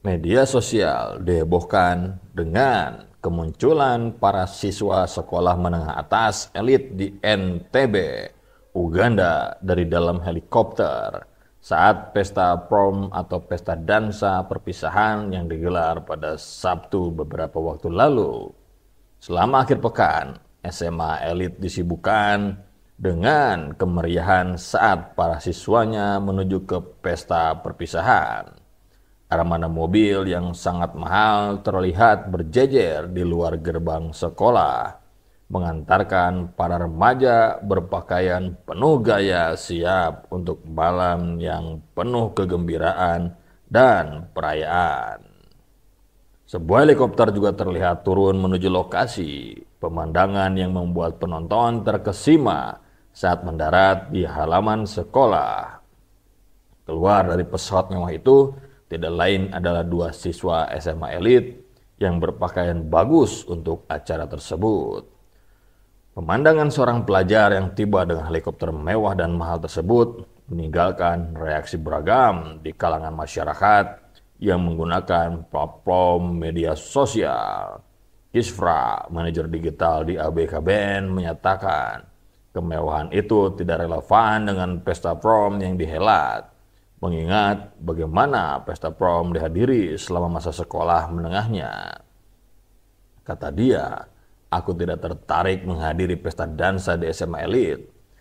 Media sosial dihebohkan dengan kemunculan para siswa sekolah menengah atas elit di NTB, Uganda dari dalam helikopter saat pesta prom atau pesta dansa perpisahan yang digelar pada Sabtu beberapa waktu lalu. Selama akhir pekan, SMA elit disibukkan dengan kemeriahan saat para siswanya menuju ke pesta perpisahan. Armada mobil yang sangat mahal terlihat berjejer di luar gerbang sekolah, mengantarkan para remaja berpakaian penuh gaya siap untuk malam yang penuh kegembiraan dan perayaan. Sebuah helikopter juga terlihat turun menuju lokasi, pemandangan yang membuat penonton terkesima saat mendarat di halaman sekolah. Keluar dari pesawat mewah itu, tidak lain adalah dua siswa SMA elit yang berpakaian bagus untuk acara tersebut. Pemandangan seorang pelajar yang tiba dengan helikopter mewah dan mahal tersebut meninggalkan reaksi beragam di kalangan masyarakat yang menggunakan platform media sosial. Isfra, manajer digital di ABKBN, menyatakan kemewahan itu tidak relevan dengan pesta prom yang dihelat mengingat bagaimana pesta prom dihadiri selama masa sekolah menengahnya. Kata dia, aku tidak tertarik menghadiri pesta dansa di SMA elit.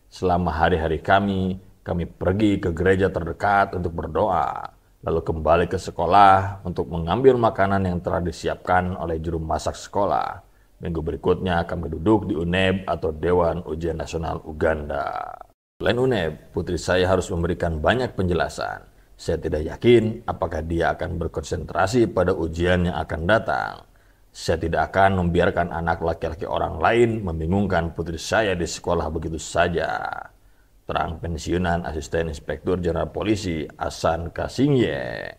Selama hari-hari kami, kami pergi ke gereja terdekat untuk berdoa, lalu kembali ke sekolah untuk mengambil makanan yang telah disiapkan oleh juru masak sekolah. Minggu berikutnya kami duduk di UNEB atau Dewan Ujian Nasional Uganda. Selain UNEB, putri saya harus memberikan banyak penjelasan. Saya tidak yakin apakah dia akan berkonsentrasi pada ujian yang akan datang. Saya tidak akan membiarkan anak laki-laki orang lain membingungkan putri saya di sekolah begitu saja. Terang pensiunan asisten inspektur jenderal polisi Asan Kasingye.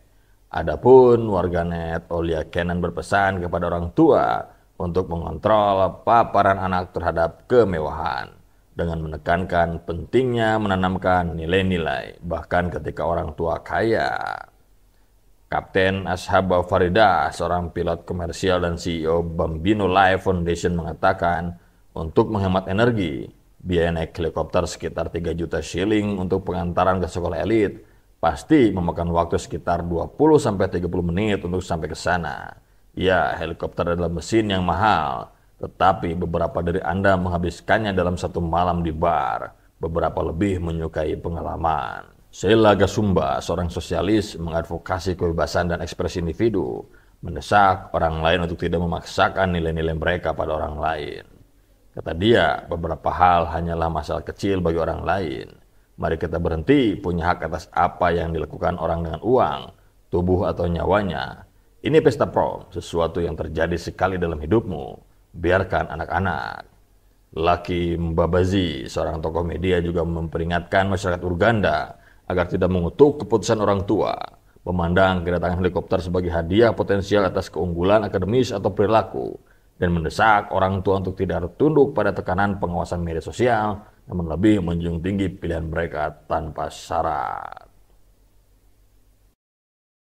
Adapun warganet Olia Kenan berpesan kepada orang tua untuk mengontrol paparan anak terhadap kemewahan dengan menekankan pentingnya menanamkan nilai-nilai. Bahkan ketika orang tua kaya, Kapten Ashaba Farida, seorang pilot komersial dan CEO Bambino Life Foundation mengatakan, untuk menghemat energi, biaya naik helikopter sekitar 3 juta shilling untuk pengantaran ke sekolah elit pasti memakan waktu sekitar 20-30 menit untuk sampai ke sana. Ya, helikopter adalah mesin yang mahal, tetapi beberapa dari Anda menghabiskannya dalam satu malam di bar. Beberapa lebih menyukai pengalaman. Sheila Gasumba, seorang sosialis, mengadvokasi kebebasan dan ekspresi individu, mendesak orang lain untuk tidak memaksakan nilai-nilai mereka pada orang lain. Kata dia, beberapa hal hanyalah masalah kecil bagi orang lain. Mari kita berhenti punya hak atas apa yang dilakukan orang dengan uang, tubuh atau nyawanya. Ini pesta prom, sesuatu yang terjadi sekali dalam hidupmu biarkan anak-anak. Laki Mbabazi, seorang tokoh media juga memperingatkan masyarakat Uganda agar tidak mengutuk keputusan orang tua, memandang kedatangan helikopter sebagai hadiah potensial atas keunggulan akademis atau perilaku, dan mendesak orang tua untuk tidak tunduk pada tekanan pengawasan media sosial, namun lebih menjunjung tinggi pilihan mereka tanpa syarat.